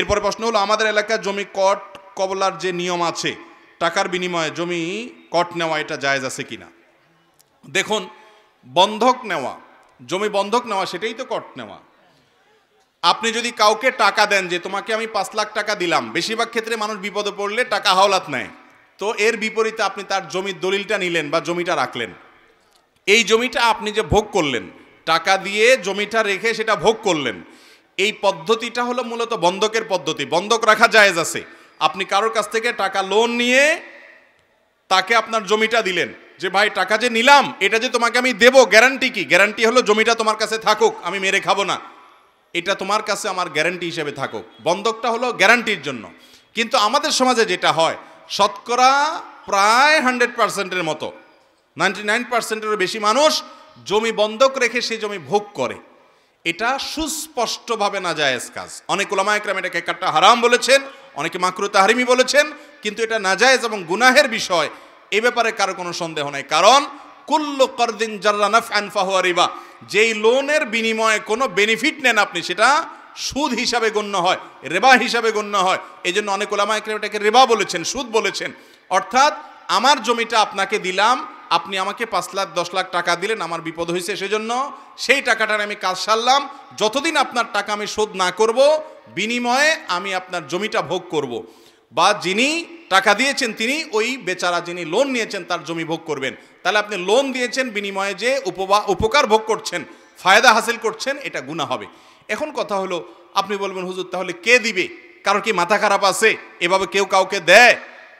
এরপরে প্রশ্ন হলো আমাদের এলাকার জমি কট কবলার যে নিয়ম আছে টাকার বিনিময়ে জমি কট নেওয়া এটা জায়জ আছে কিনা দেখুন বন্ধক নেওয়া জমি বন্ধক নেওয়া সেটাই তো কট নেওয়া আপনি যদি কাউকে টাকা দেন যে তোমাকে আমি পাঁচ লাখ টাকা দিলাম বেশিরভাগ ক্ষেত্রে মানুষ বিপদে পড়লে টাকা হাওলাত নেয় তো এর বিপরীতে আপনি তার জমির দলিলটা নিলেন বা জমিটা রাখলেন এই জমিটা আপনি যে ভোগ করলেন টাকা দিয়ে জমিটা রেখে সেটা ভোগ করলেন এই পদ্ধতিটা হলো মূলত বন্ধকের পদ্ধতি বন্ধক রাখা জায়েজ আছে আপনি কারোর কাছ থেকে টাকা লোন নিয়ে তাকে আপনার জমিটা দিলেন যে ভাই টাকা যে নিলাম এটা যে তোমাকে আমি দেব গ্যারান্টি কি গ্যারান্টি হলো জমিটা তোমার কাছে থাকুক আমি মেরে খাবো না এটা তোমার কাছে আমার গ্যারান্টি হিসেবে থাকুক বন্ধকটা হলো গ্যারান্টির জন্য কিন্তু আমাদের সমাজে যেটা হয় শতকরা প্রায় হান্ড্রেড পার্সেন্টের মতো নাইনটি নাইন পার্সেন্টেরও বেশি মানুষ জমি বন্ধক রেখে সেই জমি ভোগ করে এটা সুস্পষ্টভাবে না জায়েজ কাজ অনেক ওলামা একরাম এটাকে একটা হারাম বলেছেন অনেকে মাকরু হারিমি বলেছেন কিন্তু এটা নাজায়েজ এবং গুনাহের বিষয় এ ব্যাপারে কারো কোনো সন্দেহ নাই কারণ কুল্লু করদিন জার্রানাফ আনফাহুয়া রিবা যেই লোনের বিনিময়ে কোনো বেনিফিট নেন আপনি সেটা সুদ হিসাবে গণ্য হয় রেবা হিসাবে গণ্য হয় এই জন্য অনেক ওলামা একরাম এটাকে রেবা বলেছেন সুদ বলেছেন অর্থাৎ আমার জমিটা আপনাকে দিলাম আপনি আমাকে পাঁচ লাখ দশ লাখ টাকা দিলেন আমার বিপদ হয়েছে সেজন্য সেই টাকাটার আমি কাজ সারলাম যতদিন আপনার টাকা আমি শোধ না করব বিনিময়ে আমি আপনার জমিটা ভোগ করব। বা যিনি টাকা দিয়েছেন তিনি ওই বেচারা যিনি লোন নিয়েছেন তার জমি ভোগ করবেন তাহলে আপনি লোন দিয়েছেন বিনিময়ে যে উপবা উপকার ভোগ করছেন ফায়দা হাসিল করছেন এটা গুণা হবে এখন কথা হলো আপনি বলবেন হুজুর তাহলে কে দিবে কারোর কি মাথা খারাপ আছে এভাবে কেউ কাউকে দেয়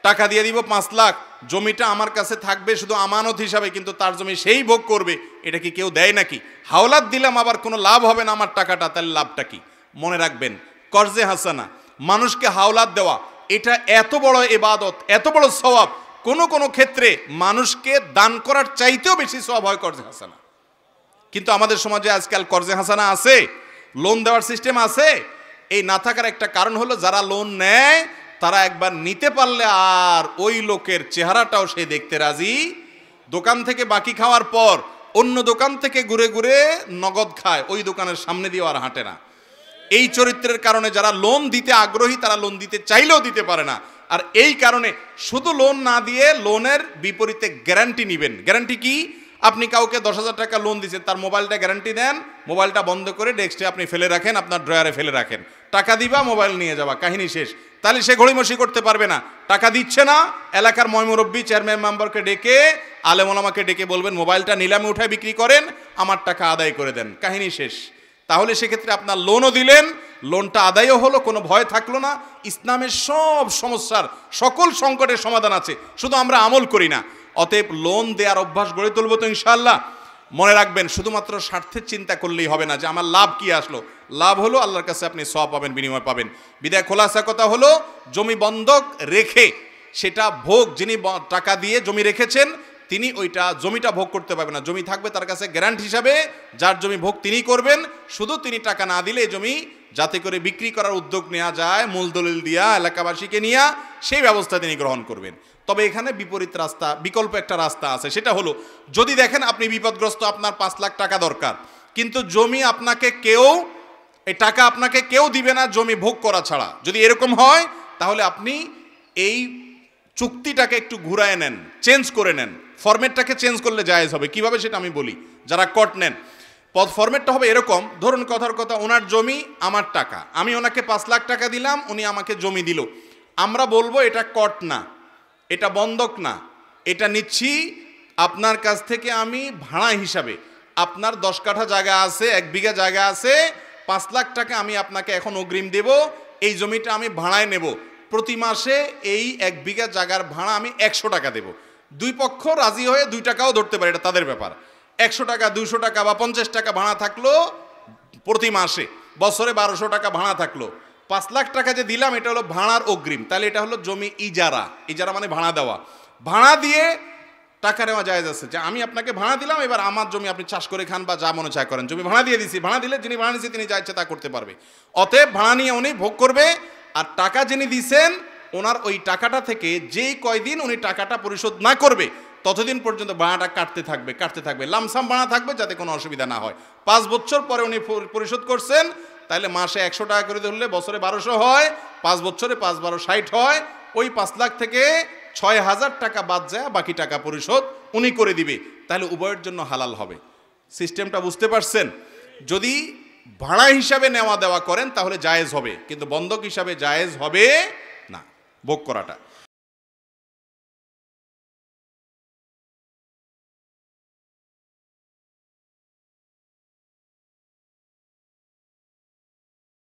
টাকা দিয়ে দিব পাঁচ লাখ জমিটা আমার কাছে থাকবে শুধু আমানত হিসাবে কিন্তু তার জমি সেই ভোগ করবে এটা কি কেউ দেয় নাকি হাওলাত দিলাম আবার কোনো লাভ হবে না আমার টাকাটা তাহলে লাভটা কি মনে রাখবেন কর্জে হাসানা মানুষকে হাওলাত দেওয়া এটা এত বড় এবাদত এত বড় স্বভাব কোন কোন ক্ষেত্রে মানুষকে দান করার চাইতেও বেশি স্বভাব হয় কর্জে হাসানা কিন্তু আমাদের সমাজে আজকাল কর্জে হাসানা আছে লোন দেওয়ার সিস্টেম আছে এই না থাকার একটা কারণ হলো যারা লোন নেয় তারা একবার নিতে পারলে আর ওই লোকের চেহারাটাও সে দেখতে রাজি দোকান থেকে বাকি খাওয়ার পর অন্য দোকান থেকে ঘুরে ঘুরে নগদ খায় ওই দোকানের সামনে দিয়ে আর হাঁটে না এই চরিত্রের কারণে যারা লোন দিতে আগ্রহী তারা লোন দিতে চাইলেও দিতে পারে না আর এই কারণে শুধু লোন না দিয়ে লোনের বিপরীতে গ্যারান্টি নেবেন গ্যারান্টি কি আপনি কাউকে দশ হাজার টাকা লোন দিচ্ছেন তার মোবাইলটা গ্যারান্টি দেন মোবাইলটা বন্ধ করে ডেস্কে আপনি ফেলে রাখেন আপনার ড্রয়ারে ফেলে রাখেন টাকা দিবা মোবাইল নিয়ে যাওয়া কাহিনী শেষ তাহলে সে ঘড়িমসি করতে পারবে না টাকা দিচ্ছে না এলাকার ময়মুরব্বী চেয়ারম্যান মেম্বারকে ডেকে আলেমলামাকে ডেকে বলবেন মোবাইলটা নিলামে উঠায় বিক্রি করেন আমার টাকা আদায় করে দেন কাহিনী শেষ তাহলে সেক্ষেত্রে আপনার লোনও দিলেন লোনটা আদায়ও হলো কোনো ভয় থাকলো না ইসলামের সব সমস্যার সকল সংকটের সমাধান আছে শুধু আমরা আমল করি না অতএব লোন দেওয়ার অভ্যাস গড়ে তুলবো তো ইনশাল্লাহ মনে রাখবেন শুধুমাত্র স্বার্থের চিন্তা করলেই হবে না যে আমার লাভ কি আসলো লাভ হলো আল্লাহর কাছে আপনি সব পাবেন বিনিময় পাবেন বিদায় খোলাসা কথা হলো জমি বন্ধক রেখে সেটা ভোগ যিনি টাকা দিয়ে জমি রেখেছেন তিনি ওইটা জমিটা ভোগ করতে পারবে না জমি থাকবে তার কাছে গ্যারান্ট হিসাবে যার জমি ভোগ তিনি করবেন শুধু তিনি টাকা না দিলে জমি যাতে করে বিক্রি করার উদ্যোগ নেওয়া যায় মূল দলিল দিয়া এলাকাবাসীকে নিয়ে সেই ব্যবস্থা তিনি গ্রহণ করবেন তবে এখানে বিপরীত রাস্তা বিকল্প একটা রাস্তা আছে সেটা হলো যদি দেখেন আপনি বিপদগ্রস্ত আপনার পাঁচ লাখ টাকা দরকার কিন্তু জমি আপনাকে কেউ এই টাকা আপনাকে কেউ দিবে না জমি ভোগ করা ছাড়া যদি এরকম হয় তাহলে আপনি এই চুক্তিটাকে একটু ঘুরায় নেন চেঞ্জ করে নেন ফরম্যাটটাকে চেঞ্জ করলে জায়েজ হবে কিভাবে সেটা আমি বলি যারা কট নেন পথ ফরম্যাটটা হবে এরকম ধরুন কথার কথা ওনার জমি আমার টাকা আমি ওনাকে পাঁচ লাখ টাকা দিলাম উনি আমাকে জমি দিল আমরা বলবো এটা কট না এটা বন্ধক না এটা নিচ্ছি আপনার কাছ থেকে আমি ভাড়া হিসাবে আপনার দশ কাঠা জায়গা আছে এক বিঘা জায়গা আছে পাঁচ লাখ টাকা আমি আপনাকে এখন অগ্রিম দেব এই জমিটা আমি ভাড়ায় নেব প্রতি মাসে এই এক বিঘা জায়গার ভাড়া আমি একশো টাকা দেব দুই পক্ষ রাজি হয়ে দুই টাকাও ধরতে পারে এটা তাদের ব্যাপার একশো টাকা দুশো টাকা বা পঞ্চাশ টাকা ভাড়া থাকলো প্রতি মাসে বছরে বারোশো টাকা ভাড়া থাকলো পাঁচ লাখ টাকা যে দিলাম এটা হলো ভাড়ার অগ্রিম তাহলে এটা হলো জমি ইজারা ইজারা মানে ভাড়া দেওয়া ভাড়া দিয়ে টাকা নেওয়া যায় আছে যে আমি আপনাকে ভাড়া দিলাম এবার আমার জমি আপনি চাষ করে খান বা যা মনে চায় করেন জমি ভাড়া দিয়ে দিছি ভাড়া দিলে যিনি ভাড়া নিয়েছে তিনি যা ইচ্ছে তা করতে পারবে অতএব ভাড়া নিয়ে উনি ভোগ করবে আর টাকা যিনি দিছেন ওনার ওই টাকাটা থেকে যেই কয়দিন উনি টাকাটা পরিশোধ না করবে ততদিন পর্যন্ত ভাড়াটা কাটতে থাকবে কাটতে থাকবে লামসাম ভাড়া থাকবে যাতে কোনো অসুবিধা না হয় পাঁচ বছর পরে উনি পরিশোধ করছেন তাহলে মাসে একশো টাকা করে ধরলে বছরে বারোশো হয় পাঁচ বছরে পাঁচ বারো ষাট হয় ওই পাঁচ লাখ থেকে ছয় হাজার টাকা বাদ যায় বাকি টাকা পরিশোধ উনি করে দিবে তাহলে উভয়ের জন্য হালাল হবে সিস্টেমটা বুঝতে পারছেন যদি ভাড়া হিসাবে নেওয়া দেওয়া করেন তাহলে জায়েজ হবে কিন্তু বন্ধক হিসাবে জায়েজ হবে না ভোগ করাটা